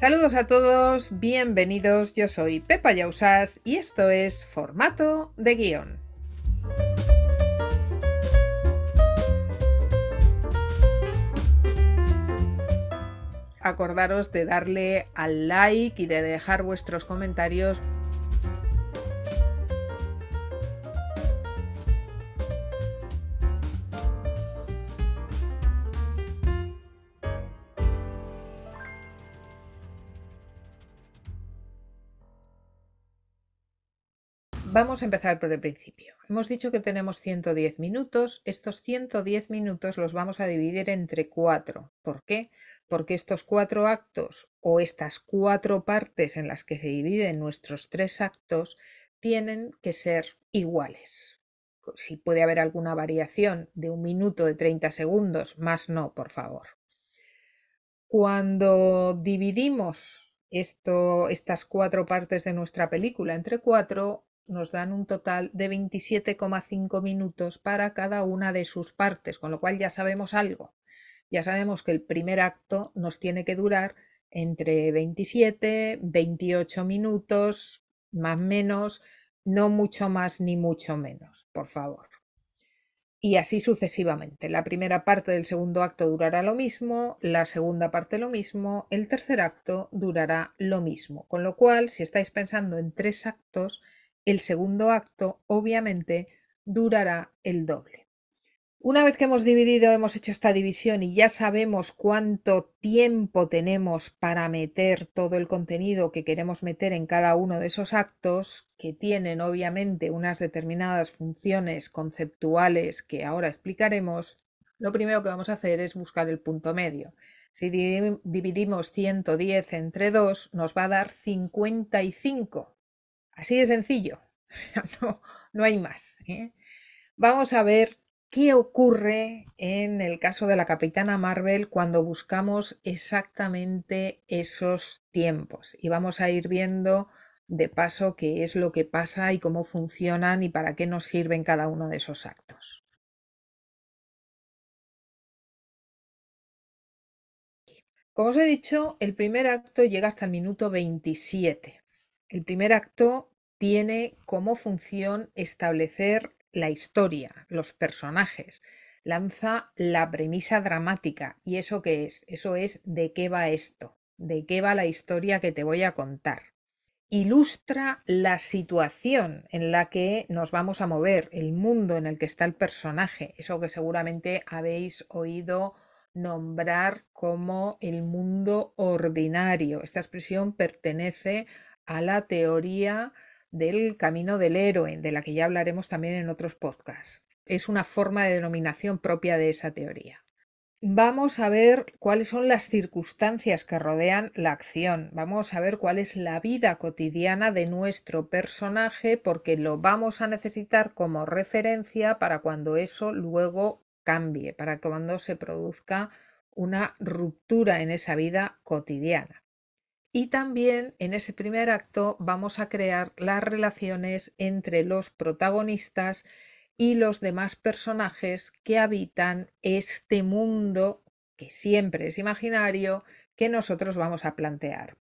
Saludos a todos, bienvenidos. Yo soy Pepa Yausas y esto es Formato de Guión. Acordaros de darle al like y de dejar vuestros comentarios Vamos a empezar por el principio. Hemos dicho que tenemos 110 minutos. Estos 110 minutos los vamos a dividir entre cuatro. ¿Por qué? Porque estos cuatro actos o estas cuatro partes en las que se dividen nuestros tres actos tienen que ser iguales. Si puede haber alguna variación de un minuto de 30 segundos, más no, por favor. Cuando dividimos esto, estas cuatro partes de nuestra película entre cuatro, nos dan un total de 27,5 minutos para cada una de sus partes, con lo cual ya sabemos algo. Ya sabemos que el primer acto nos tiene que durar entre 27, 28 minutos, más menos, no mucho más ni mucho menos, por favor. Y así sucesivamente. La primera parte del segundo acto durará lo mismo, la segunda parte lo mismo, el tercer acto durará lo mismo. Con lo cual, si estáis pensando en tres actos, el segundo acto obviamente durará el doble. Una vez que hemos dividido, hemos hecho esta división y ya sabemos cuánto tiempo tenemos para meter todo el contenido que queremos meter en cada uno de esos actos, que tienen obviamente unas determinadas funciones conceptuales que ahora explicaremos, lo primero que vamos a hacer es buscar el punto medio. Si dividimos 110 entre 2, nos va a dar 55. Así de sencillo. no, hay más. ¿eh? Vamos a ver qué ocurre en el caso de la capitana Marvel cuando buscamos exactamente esos tiempos. Y vamos a ir viendo de paso qué es lo que pasa y cómo funcionan y para qué nos sirven cada uno de esos actos. Como os he dicho, el primer acto llega hasta el minuto 27. El primer acto tiene como función establecer la historia, los personajes, lanza la premisa dramática. ¿Y eso qué es? Eso es de qué va esto, de qué va la historia que te voy a contar. Ilustra la situación en la que nos vamos a mover, el mundo en el que está el personaje, eso que seguramente habéis oído nombrar como el mundo ordinario. Esta expresión pertenece a la teoría del camino del héroe, de la que ya hablaremos también en otros podcasts. Es una forma de denominación propia de esa teoría. Vamos a ver cuáles son las circunstancias que rodean la acción. Vamos a ver cuál es la vida cotidiana de nuestro personaje porque lo vamos a necesitar como referencia para cuando eso luego cambie, para cuando se produzca una ruptura en esa vida cotidiana. Y también en ese primer acto vamos a crear las relaciones entre los protagonistas y los demás personajes que habitan este mundo que siempre es imaginario que nosotros vamos a plantear.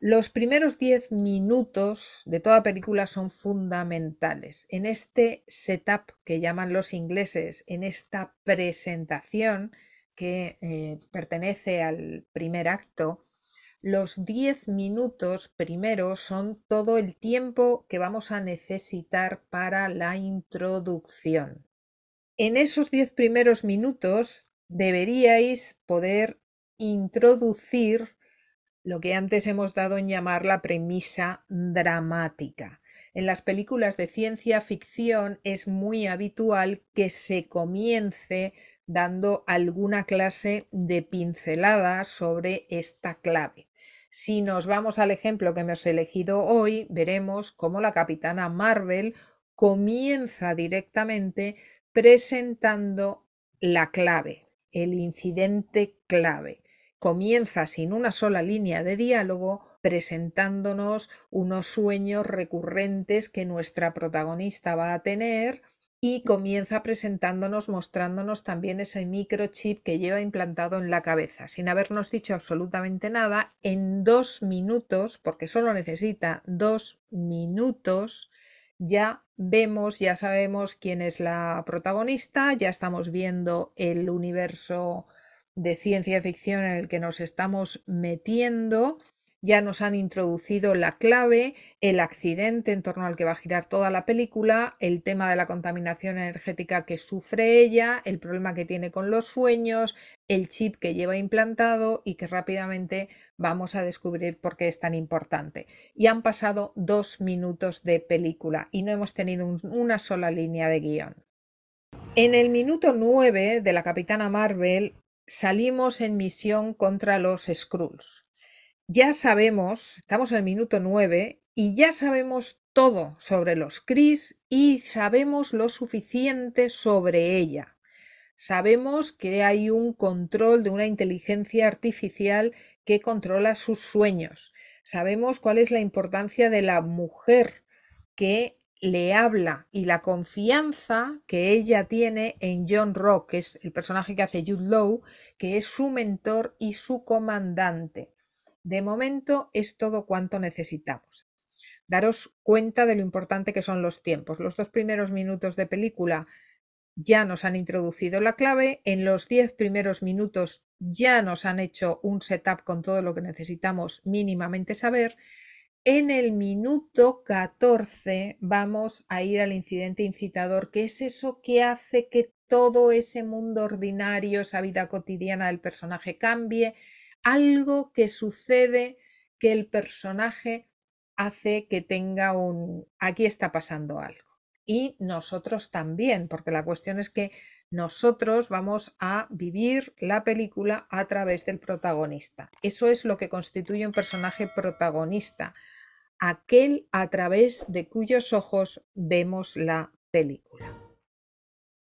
Los primeros 10 minutos de toda película son fundamentales. En este setup que llaman los ingleses, en esta presentación que eh, pertenece al primer acto, los 10 minutos primero son todo el tiempo que vamos a necesitar para la introducción. En esos 10 primeros minutos deberíais poder introducir lo que antes hemos dado en llamar la premisa dramática. En las películas de ciencia ficción es muy habitual que se comience dando alguna clase de pincelada sobre esta clave. Si nos vamos al ejemplo que hemos elegido hoy, veremos cómo la capitana Marvel comienza directamente presentando la clave, el incidente clave. Comienza sin una sola línea de diálogo presentándonos unos sueños recurrentes que nuestra protagonista va a tener y comienza presentándonos, mostrándonos también ese microchip que lleva implantado en la cabeza, sin habernos dicho absolutamente nada, en dos minutos, porque solo necesita dos minutos, ya vemos, ya sabemos quién es la protagonista, ya estamos viendo el universo de ciencia ficción en el que nos estamos metiendo ya nos han introducido la clave, el accidente en torno al que va a girar toda la película, el tema de la contaminación energética que sufre ella, el problema que tiene con los sueños, el chip que lleva implantado y que rápidamente vamos a descubrir por qué es tan importante. Y han pasado dos minutos de película y no hemos tenido una sola línea de guión. En el minuto 9 de la Capitana Marvel salimos en misión contra los Skrulls ya sabemos, estamos en el minuto 9 y ya sabemos todo sobre los Chris y sabemos lo suficiente sobre ella. Sabemos que hay un control de una inteligencia artificial que controla sus sueños. Sabemos cuál es la importancia de la mujer que le habla y la confianza que ella tiene en John Rock, que es el personaje que hace Jude Law, que es su mentor y su comandante. De momento es todo cuanto necesitamos. Daros cuenta de lo importante que son los tiempos. Los dos primeros minutos de película ya nos han introducido la clave, en los diez primeros minutos ya nos han hecho un setup con todo lo que necesitamos mínimamente saber. En el minuto 14 vamos a ir al incidente incitador, que es eso que hace que todo ese mundo ordinario, esa vida cotidiana del personaje cambie, algo que sucede que el personaje hace que tenga un aquí está pasando algo. Y nosotros también, porque la cuestión es que nosotros vamos a vivir la película a través del protagonista. Eso es lo que constituye un personaje protagonista, aquel a través de cuyos ojos vemos la película.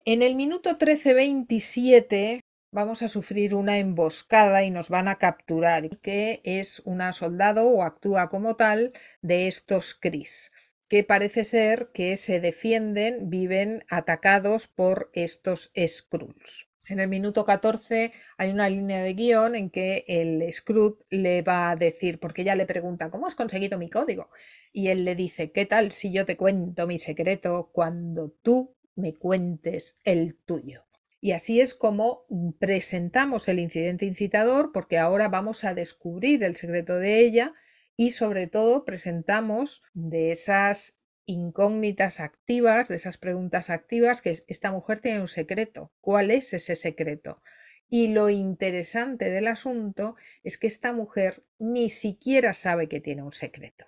En el minuto 13.27 vamos a sufrir una emboscada y nos van a capturar, que es una soldado o actúa como tal de estos Cris, que parece ser que se defienden, viven atacados por estos Skrulls. En el minuto 14 hay una línea de guión en que el scrut le va a decir, porque ya le pregunta, ¿cómo has conseguido mi código? Y él le dice, ¿qué tal si yo te cuento mi secreto cuando tú me cuentes el tuyo? Y así es como presentamos el incidente incitador porque ahora vamos a descubrir el secreto de ella y sobre todo presentamos de esas incógnitas activas, de esas preguntas activas que esta mujer tiene un secreto. ¿Cuál es ese secreto? Y lo interesante del asunto es que esta mujer ni siquiera sabe que tiene un secreto.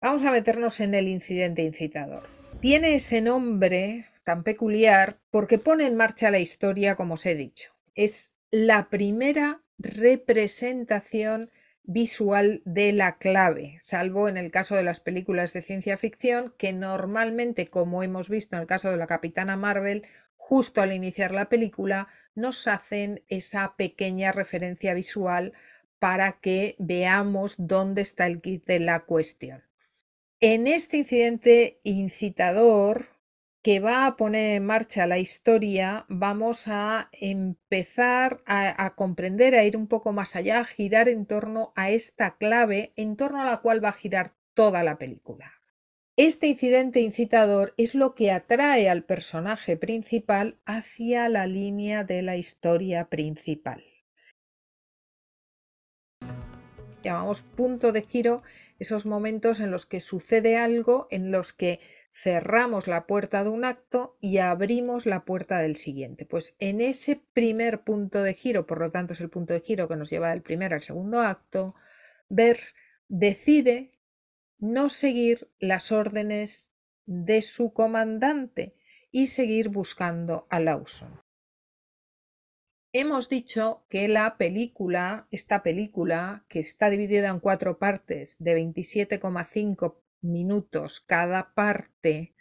Vamos a meternos en el incidente incitador. Tiene ese nombre tan peculiar porque pone en marcha la historia, como os he dicho. Es la primera representación visual de la clave, salvo en el caso de las películas de ciencia ficción, que normalmente, como hemos visto en el caso de la Capitana Marvel, justo al iniciar la película, nos hacen esa pequeña referencia visual para que veamos dónde está el kit de la cuestión. En este incidente incitador, que va a poner en marcha la historia, vamos a empezar a, comprender, a ir un poco más allá, a girar en torno a esta clave, en torno a la cual va a girar toda la película. Este incidente incitador es lo que atrae al personaje principal hacia la línea de la historia principal. llamamos punto de giro, esos momentos en los que sucede algo, en los que cerramos la puerta de un acto y abrimos la puerta del siguiente. Pues en ese primer punto de giro, por lo tanto es el punto de giro que nos lleva del primero al segundo acto, Bers decide no seguir las órdenes de su comandante y seguir buscando a Lawson hemos dicho que la película, esta película, que está dividida en cuatro partes de 27,5 minutos cada parte,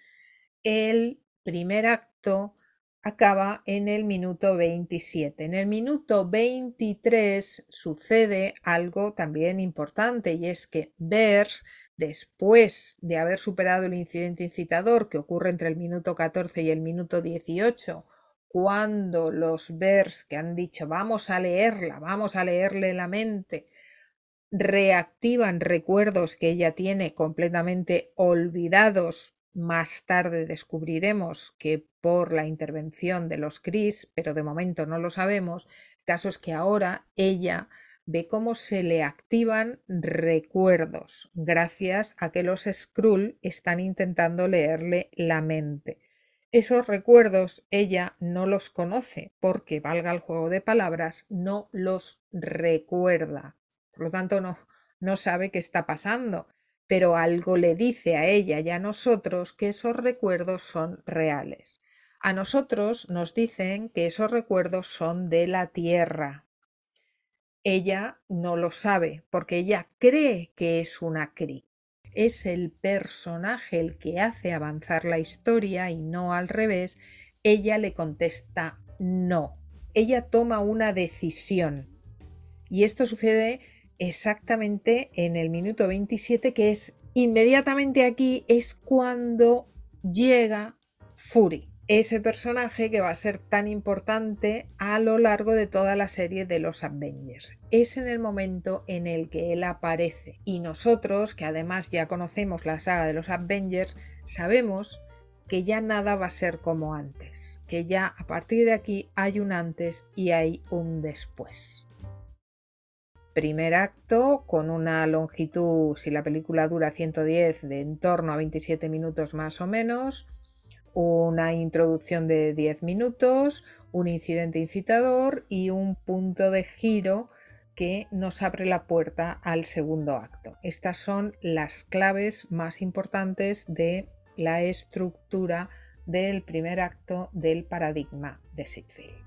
el primer acto acaba en el minuto 27. En el minuto 23 sucede algo también importante y es que Bers, después de haber superado el incidente incitador que ocurre entre el minuto 14 y el minuto 18, cuando los vers que han dicho vamos a leerla, vamos a leerle la mente, reactivan recuerdos que ella tiene completamente olvidados. Más tarde descubriremos que por la intervención de los Cris, pero de momento no lo sabemos, casos que ahora ella ve cómo se le activan recuerdos gracias a que los Skrull están intentando leerle la mente. Esos recuerdos ella no los conoce porque, valga el juego de palabras, no los recuerda. Por lo tanto, no, no sabe qué está pasando, pero algo le dice a ella y a nosotros que esos recuerdos son reales. A nosotros nos dicen que esos recuerdos son de la tierra. Ella no lo sabe porque ella cree que es una crítica es el personaje el que hace avanzar la historia y no al revés, ella le contesta no. Ella toma una decisión. Y esto sucede exactamente en el minuto 27, que es inmediatamente aquí, es cuando llega Fury ese personaje que va a ser tan importante a lo largo de toda la serie de los Avengers. Es en el momento en el que él aparece y nosotros, que además ya conocemos la saga de los Avengers, sabemos que ya nada va a ser como antes, que ya a partir de aquí hay un antes y hay un después. Primer acto con una longitud, si la película dura 110, de en torno a 27 minutos más o menos, una introducción de 10 minutos, un incidente incitador y un punto de giro que nos abre la puerta al segundo acto. Estas son las claves más importantes de la estructura del primer acto del paradigma de Sitfield.